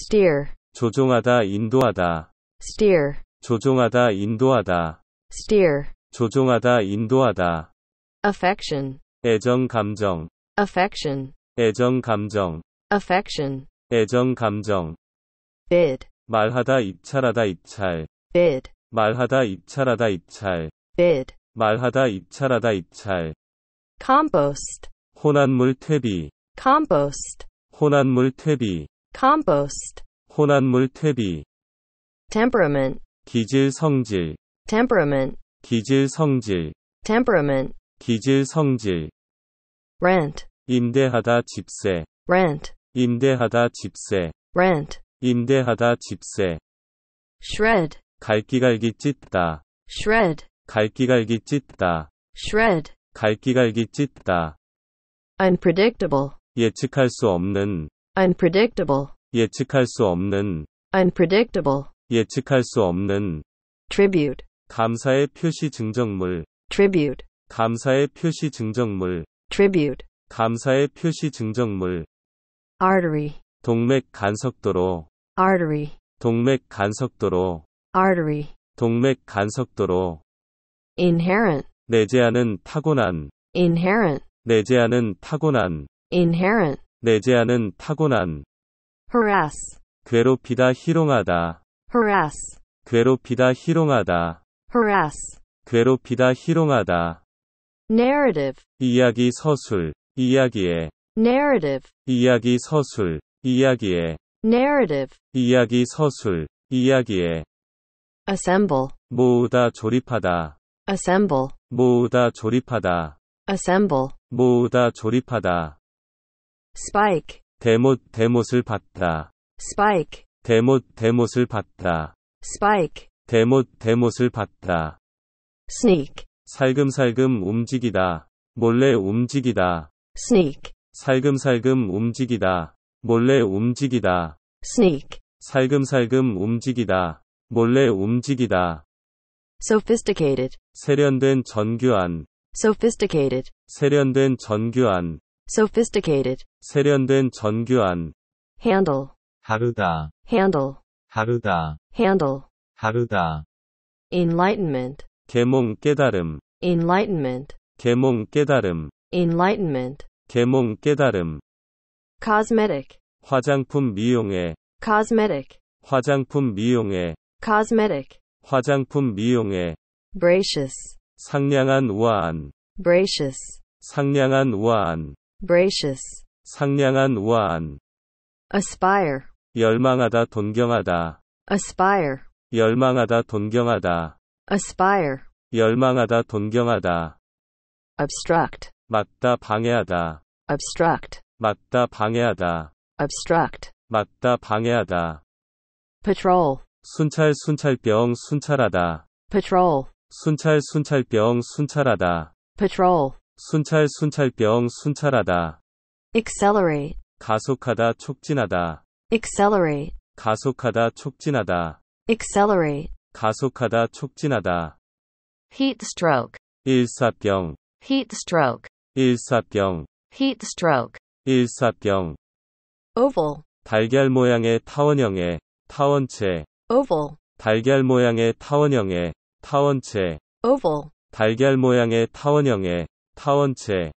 steer 조종하다 인도하다 steer 조종하다 인도하다 steer 조종하다 인도하다 affection 애정 감정 affection 애정 감정 affection 애정 감정 bid 말하다 입찰하다 입찰 bid 말하다 입찰하다 입찰 bid 말하다 입찰하다 입찰 compost 혼합물 퇴비 compost 혼합물 퇴비 compost 혼합물 퇴비 temperament 기질 성질 temperament 기질 성질 temperament 기질 성질 rent 임대하다 집세 rent 임대하다 집세 rent 임대하다 집세 shred 갈기갈기 찢다 shred 갈기갈기 찢다 shred 갈기갈기 찢다 unpredictable 예측할 수 없는 unpredictable, 예측할 수 없는, unpredictable, 예측할 수 없는, tribute, 감사의 표시 증정물, tribute, 감사의 표시 증정물, tribute, 감사의 표시 증정물, artery, 동맥 간석도로, artery, 동맥 간석도로, artery, 동맥 간석도로, inherent, 내재하는 타고난, inherent, 내재하는 타고난, inherent, 내재하는 타고난 harass 괴롭히다 희롱하다 harass 괴롭히다 희롱하다 harass 괴롭히다 희롱하다 narrative 이야기 서술 이야기에 narrative 이야기 서술 이야기에 narrative 이야기 서술 이야기에 assemble 모으다 조립하다 assemble 모으다 조립하다 assemble 모으다 조립하다 spike 대못 대못을 받다 spike 대못 대못을 받다 spike 대못 대못을 받다 sneak 살금살금 움직이다 몰래 움직이다 sneak 살금살금 움직이다 몰래 움직이다 sneak 살금살금 움직이다 몰래 움직이다 sophisticated 세련된 정교한 sophisticated 세련된 정교한 sophisticated, 세련된 정교한 handle, 다루다 handle, 다루다 handle, 다루다 enlightenment, 계몽 깨달음 enlightenment, 계몽 깨달음 enlightenment, 계몽 깨달음 cosmetic, 화장품 미용에 cosmetic, 화장품 미용에 cosmetic, 화장품 미용에 bracious, 상냥한 우아한 bracious, 상냥한 우아한 Bracious. 상냥한 우아한. Aspire. 열망하다 동경하다. Aspire. 열망하다 동경하다. Aspire. 열망하다 동경하다. Obstruct. 막다 방해하다. Obstruct. 막다 방해하다. Obstruct. 막다 방해하다. Patrol. 순찰 순찰병 순찰하다. Patrol. 순찰 순찰병 순찰하다. Patrol. 순찰 순찰병 순찰하다 accelerate 가속하다 촉진하다 accelerate 가속하다 촉진하다 accelerate 가속하다 촉진하다 heat stroke 일사병 heat stroke 일사병 heat stroke 일사병 oval 달걀 모양의 타원형의 타원체 oval 달걀 모양의 타원형의 타원체 oval 달걀 모양의 타원형의 파원체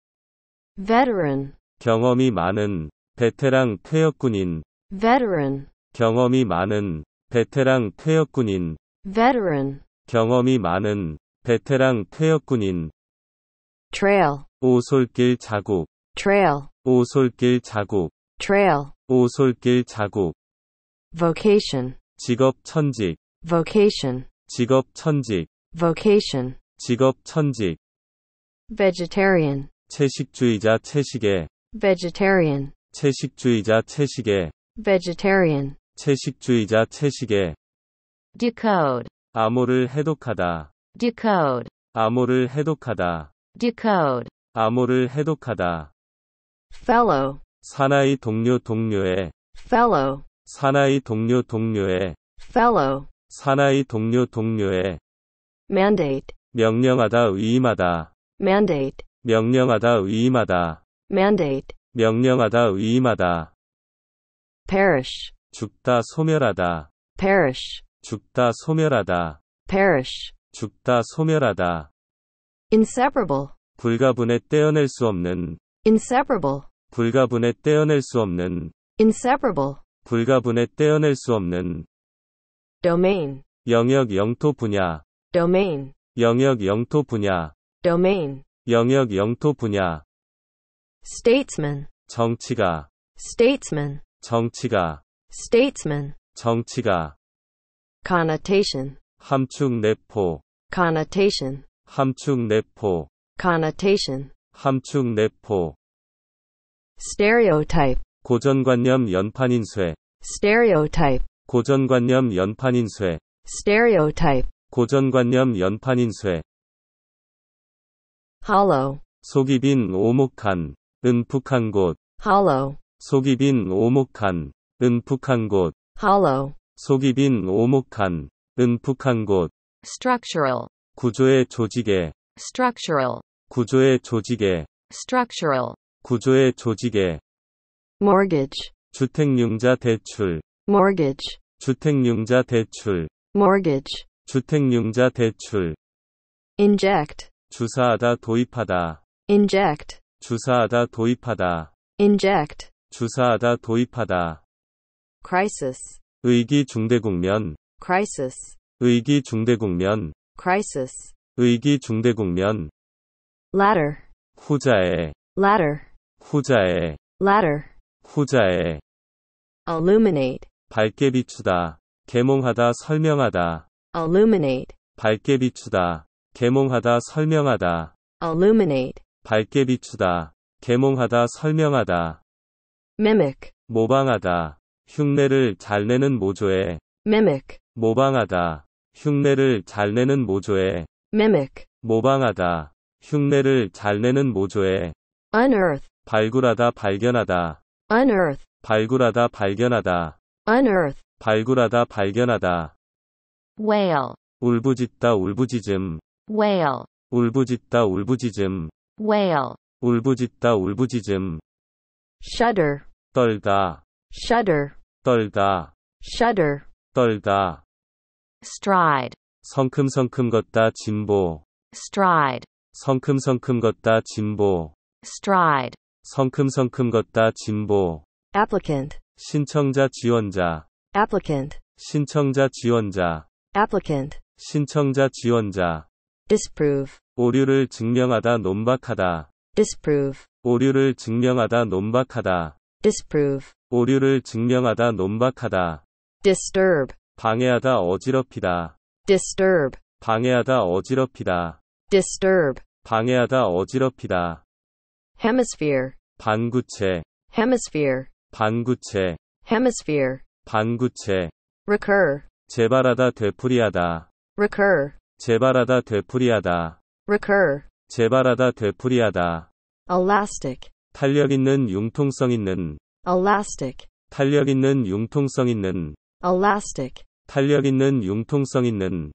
veteran 경험이 많은 베테랑 퇴역군인 veteran 경험이 많은 베테랑 퇴역군인 veteran 경험이 많은 베테랑 퇴역군인 trail 오솔길 자국 trail 오솔길 자국 trail 오솔길 자국 vocation 직업 천직 vocation 직업 천직 vocation 직업 천직 vegetarian 채식주의자 채식에 vegetarian 채식주의자 채식에 vegetarian 채식주의자 채식에 decode 암호를 해독하다 decode 암호를 해독하다 decode 암호를 해독하다 fellow 사나이 동료 동료의 fellow 사나이 동료 동료의 fellow 사나이 동료 동료의 mandate 명령하다 위임하다 mandate 명령하다 의임하다 mandate 명령하다 의임하다 perish 죽다 소멸하다 perish 죽다 소멸하다 perish 죽다 소멸하다 inseparable 불가분에 떼어낼 수 없는 inseparable 불가분에 떼어낼 수 없는 inseparable 불가분에 떼어낼 수 없는 domain 영역 영토 분야 domain 영역 영토 분야 domain 영역 영토 분야 statesman 정치가 statesman 정치가 statesman 정치가 connotation 함축 내포 connotation 함축 내포 connotation 함축 내포 stereotype 고전관념 연판인쇄 stereotype 고전관념 연판인쇄 stereotype 고전관념 연판인쇄 hollow 속이 빈 오목한 은푹한 곳 hollow 속이 빈 오목한 은푹한 곳 hollow 속이 빈 오목한 은푹한 곳 structural 구조의 조직에 structural 구조의 조직에 structural 구조의 조직에 mortgage 주택융자 대출 mortgage 주택융자 대출 mortgage 주택융자 대출 inject 주사하다 도입하다 inject 주사하다 도입하다 inject 주사하다 도입하다 crisis 의기 중대 국면 crisis 의기 중대 국면 crisis 의기 중대 국면 ladder 후자에 ladder 후자에 ladder 후자에 illuminate 밝게 비추다 개몽하다 설명하다 illuminate 밝게 비추다 계몽하다 설명하다 illuminate 밝게 비추다 계몽하다 설명하다 mimic 모방하다 흉내를 잘 내는 모조에 mimic 모방하다 흉내를 잘 내는 모조에 mimic 모방하다 흉내를 잘 내는 모조에 unearth 발굴하다 발견하다 unearth 발굴하다 발견하다 unearth 발굴하다 발견하다 whale 울부짖다 울부짖음 wail 울부짖다 울부짖음 wail 울부짖다 울부짖음 shudder 떨다 shudder 떨다 shudder 떨다 stride 성큼성큼 걷다 진보 stride 성큼성큼 걷다 진보 stride 성큼성큼 걷다 진보 applicant 신청자 지원자 applicant 신청자 지원자 applicant 신청자 지원자 disprove 오류를 증명하다 논박하다 disprove 오류를 증명하다 논박하다 disprove 오류를 증명하다 논박하다 disturb 방해하다 어지럽히다 disturb 방해하다 어지럽히다 disturb 방해하다 어지럽히다 hemisphere 반구체 hemisphere 반구체 hemisphere 반구체 recur 재발하다 되풀이하다 recur 재발하다 되풀이하다. recur. 재발하다 되풀이하다. elastic. 탄력 있는 융통성 있는. elastic. 탄력 있는 융통성 있는. elastic. 탄력 있는 융통성 있는.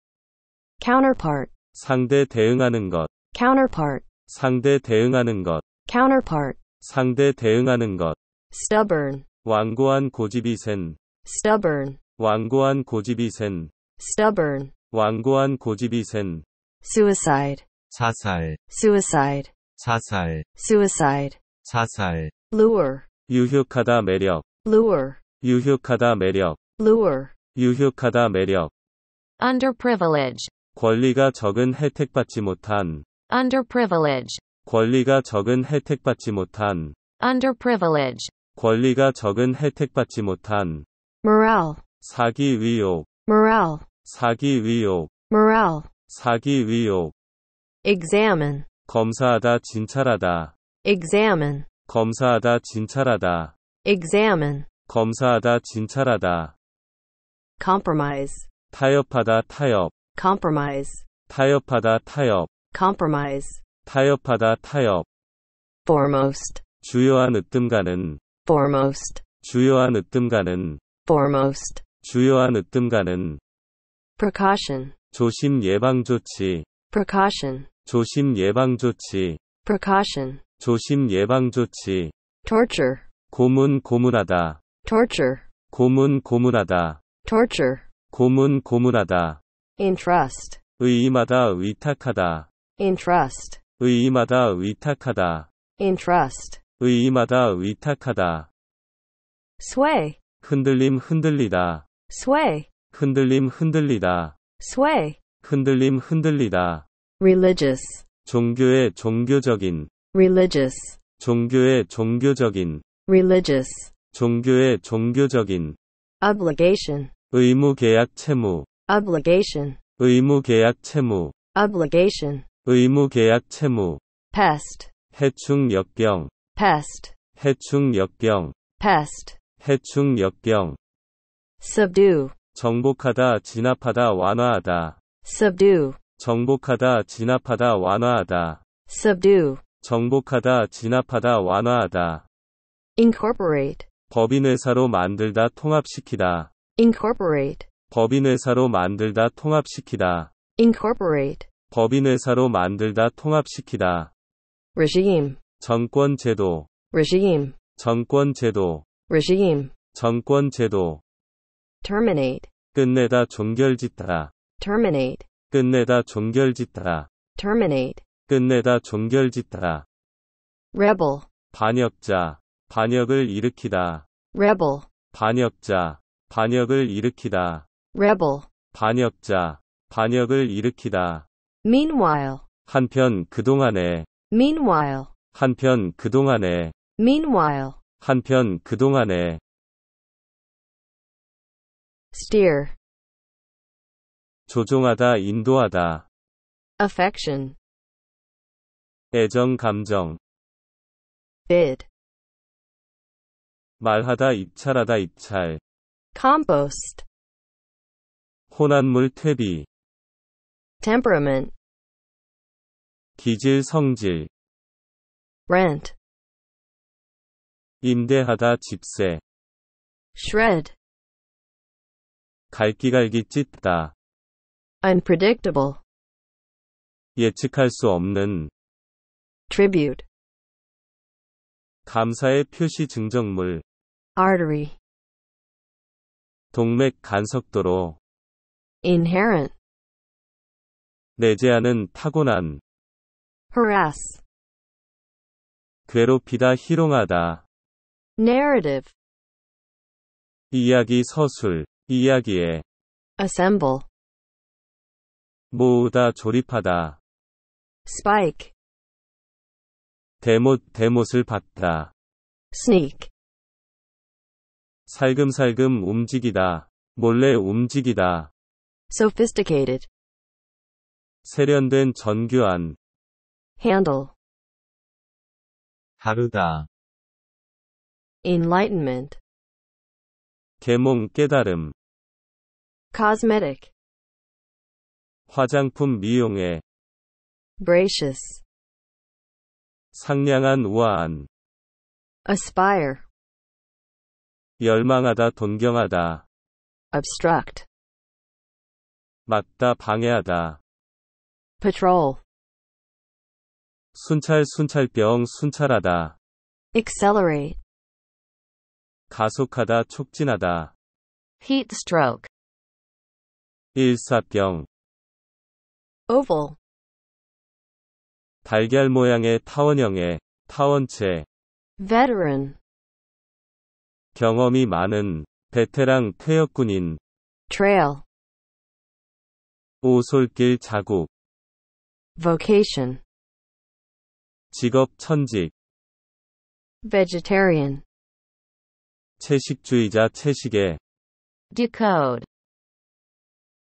counterpart. 상대 대응하는 것. counterpart. 상대 대응하는 것. counterpart. 상대 대응하는 것. stubborn. 완고한 고집이 센. stubborn. 완고한 고집이 센. stubborn. 완고한 고집이 센 suicide 자살 suicide 자살 suicide 자살 lure 유혹하다 매력 lure 유혹하다 매력 lure 유혹하다 매력 underprivilege 권리가 적은 혜택받지 못한 underprivilege 권리가 적은 혜택받지 못한 underprivilege 권리가 적은 혜택받지 못한 morale 사기 위협 morale 사기 의혹 morale 사기 의혹 examine 검사하다 진찰하다 examine 검사하다 진찰하다 examine 검사하다 진찰하다 compromise 타협하다 타협 compromise 타협하다 타협 compromise 타협하다 타협 foremost 주요한 으뜸가는 foremost 주요한 으뜸가는 foremost 주요한 으뜸가는 precaution 조심 예방 조치 precaution 조심 예방 조치 precaution 조심 예방 조치 torture 고문 고문하다 torture 고문 고문하다 torture 고문 고문하다 entrust 의의마다 위탁하다 entrust 의의마다 위탁하다 entrust 의의마다 위탁하다 sway 흔들림 흔들리다 sway 흔들림 흔들리다. sway. 흔들림 흔들리다. religious. 종교의 종교적인. religious. 종교의 종교적인. religious. 종교의 종교적인. obligation. 의무 계약 채무. obligation. 의무 계약 채무. obligation. 의무 계약 채무. pest. 해충 역병. pest. 해충 역병. pest. 해충 역병. subdue. 정복하다 진압하다 완화하다 subdue 정복하다 진압하다 완화하다 subdue 정복하다 진압하다 완화하다 incorporate 법인회사로 만들다 통합시키다 incorporate 법인회사로 만들다 통합시키다 incorporate 법인회사로 만들다 통합시키다 regime 정권 제도 regime 정권 제도 regime 정권 제도 terminate 끝내다 종결짓다 terminate 끝내다 종결짓다 terminate 끝내다 종결짓다 rebel 반역자 반역을 일으키다 rebel 반역자 반역을 일으키다 rebel 반역자 반역을 일으키다 meanwhile 한편 그동안에 meanwhile 한편 그동안에 meanwhile 한편 그동안에 steer 조종하다 인도하다 affection 애정 감정 bid 말하다 입찰하다 입찰 compost 혼합물 퇴비 temperament 기질 성질 rent 임대하다 집세 shred 갈기갈기 찢다. unpredictable 예측할 수 없는 tribute 감사의 표시 증정물 artery 동맥 간석도로 inherent 내재하는 타고난 harass 괴롭히다 희롱하다 narrative 이야기 서술 이야기에 assemble 모으다 조립하다 spike 대못 대못을 받다 sneak 살금살금 움직이다 몰래 움직이다 sophisticated 세련된 정교한 handle 다루다 enlightenment 계몽 깨달음 cosmetic 화장품 미용에 bracious 상냥한 우아한 aspire 열망하다 동경하다 obstruct 막다 방해하다 patrol 순찰 순찰병 순찰하다 accelerate 가속하다 촉진하다 heat stroke 일사병 oval 달걀 모양의 타원형의 타원체 veteran 경험이 많은 베테랑 퇴역군인 trail 오솔길 자국 vocation 직업 천직 vegetarian 채식주의자 채식의 decode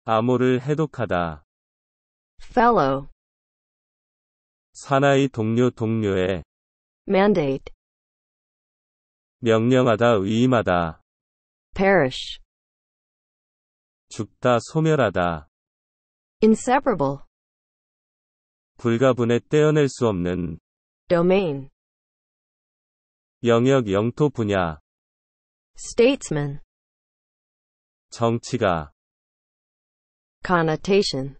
암호를 해독하다. fellow 사나이 동료 동료의 mandate 명령하다 위임하다. perish 죽다 소멸하다. inseparable 불가분에 떼어낼 수 없는 domain 영역 영토 분야 statesman 정치가 connotation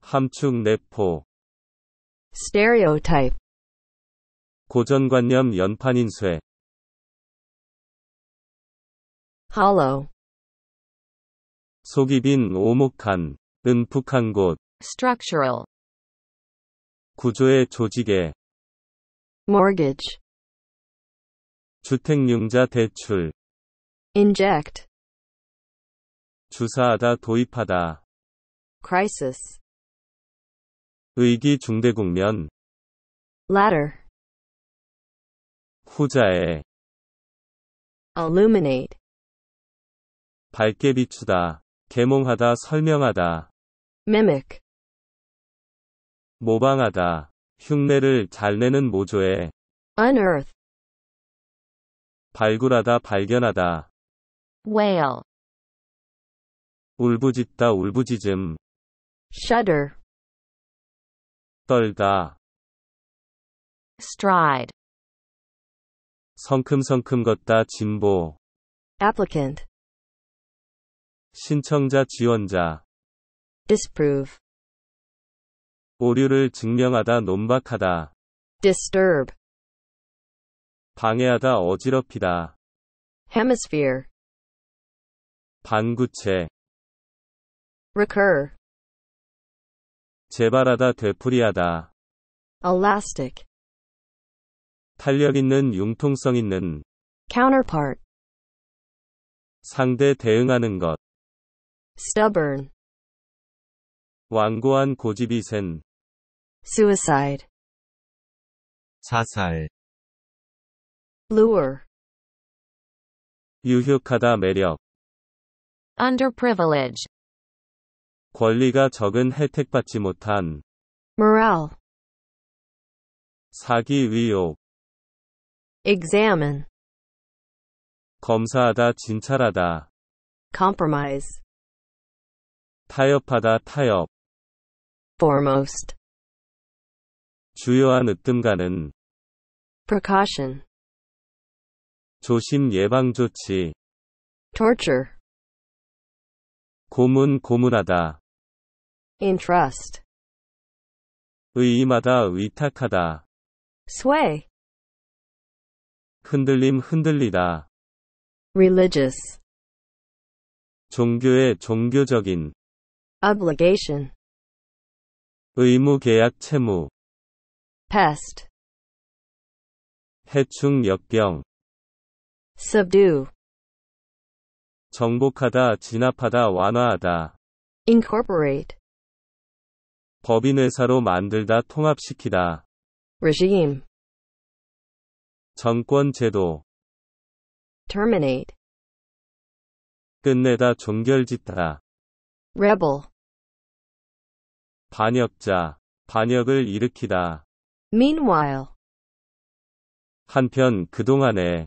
함축 내포 stereotype 고전관념 연판인쇄 hollow 속이 빈 오목한 음푹한 곳 structural 구조의 조직에 mortgage 주택융자 대출 inject 주사하다 도입하다 crisis 의기 중대 국면 ladder 후자에 illuminate 밝게 비추다 계몽하다 설명하다 mimic 모방하다 흉내를 잘 내는 모조에 unearth 발굴하다 발견하다 whale 울부짖다 울부짖음 shudder 떨다 stride 성큼성큼 걷다 진보 applicant 신청자 지원자 disprove 오류를 증명하다 논박하다 disturb 방해하다 어지럽히다 hemisphere 반구체 recur 재발하다 되풀이하다 elastic 탄력 있는 융통성 있는 counterpart 상대 대응하는 것 stubborn 완고한 고집이 센 suicide 자살 lure 유혹하다 매력 underprivilege 권리가 적은 혜택받지 못한 morale 사기 의혹 examine 검사하다 진찰하다 compromise 타협하다 타협 foremost 주요한 으뜸가는 precaution 조심 예방 조치 torture 고문 고문하다 in trust 의임하다 의탁하다 sway 흔들림 흔들리다 religious 종교의 종교적인 obligation 의무 계약 채무 pest 해충 역병 subdue 정복하다 진압하다 완화하다 incorporate 법인회사로 만들다 통합시키다. regime 정권 제도 terminate 끝내다 종결짓다. rebel 반역자 반역을 일으키다. meanwhile 한편 그동안에